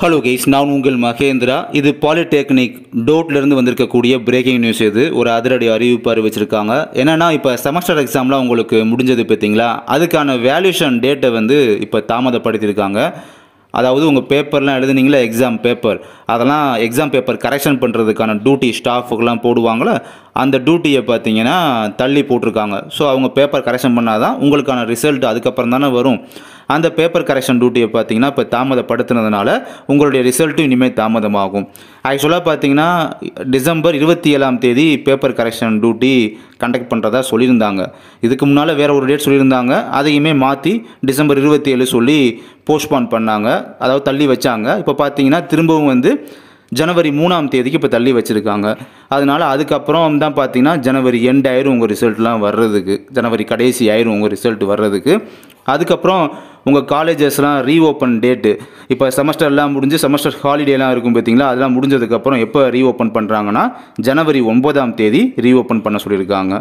hello guys நான் உங்கள் மகேந்திரா இது பாலிடெக்னிக் டோட்லேருந்து வந்திருக்கக்கூடிய பிரேக்கிங் நியூஸ் இது ஒரு அதிரடி அறிவிப்பு அறிவிச்சிருக்காங்க என்னென்னா இப்போ செமஸ்டர் எக்ஸாம்லாம் உங்களுக்கு முடிஞ்சது பார்த்தீங்களா அதுக்கான வேல்யூஷன் டேட்டை வந்து இப்போ தாமதப்படுத்தியிருக்காங்க அதாவது உங்கள் பேப்பர்லாம் எழுதுனீங்களா எக்ஸாம் பேப்பர் அதெல்லாம் எக்ஸாம் பேப்பர் கரெக்ஷன் பண்ணுறதுக்கான டியூட்டி ஸ்டாஃபுக்கெல்லாம் போடுவாங்களே அந்த டியூட்டியை பார்த்தீங்கன்னா தள்ளி போட்டிருக்காங்க ஸோ அவங்க பேப்பர் கரெக்ஷன் பண்ணால் தான் உங்களுக்கான ரிசல்ட் அதுக்கப்புறம் தானே வரும் அந்த பேப்பர் கரெக்ஷன் டியூட்டியை பார்த்தீங்கன்னா இப்போ தாமதப்படுத்தினதுனால உங்களுடைய ரிசல்ட்டும் இனிமேல் தாமதமாகும் ஆக்சுவலாக பார்த்தீங்கன்னா டிசம்பர் இருபத்தி ஏழாம் தேதி பேப்பர் கரெக்ஷன் டியூட்டி கண்டக்ட் பண்ணுறதா சொல்லியிருந்தாங்க இதுக்கு முன்னால் வேறு ஒரு டேட் சொல்லியிருந்தாங்க அதையுமே மாற்றி டிசம்பர் இருபத்தி ஏழு சொல்லி போஸ்ட்போன் பண்ணாங்க அதாவது தள்ளி வச்சாங்க இப்போ பார்த்தீங்கன்னா திரும்பவும் வந்து ஜனவரி மூணாம் தேதிக்கு இப்போ தள்ளி வச்சுருக்காங்க அதனால் அதுக்கப்புறம் தான் பார்த்தீங்கன்னா ஜனவரி எண்ட் ஆயிரும் உங்கள் ரிசல்ட்லாம் வர்றதுக்கு ஜனவரி கடைசி ஆயிரும் உங்கள் ரிசல்ட் வர்றதுக்கு அதுக்கப்புறம் உங்கள் காலேஜஸ்லாம் ரீஓப்பன் டேட்டு இப்போ செமஸ்டர்லாம் முடிஞ்சு செமஸ்டர் ஹாலிடேலாம் இருக்கும் பார்த்தீங்களா அதெல்லாம் முடிஞ்சதுக்கப்புறம் எப்போ ரீஓப்பன் பண்ணுறாங்கன்னா ஜனவரி ஒன்பதாம் தேதி ரீஓப்பன் பண்ண சொல்லியிருக்காங்க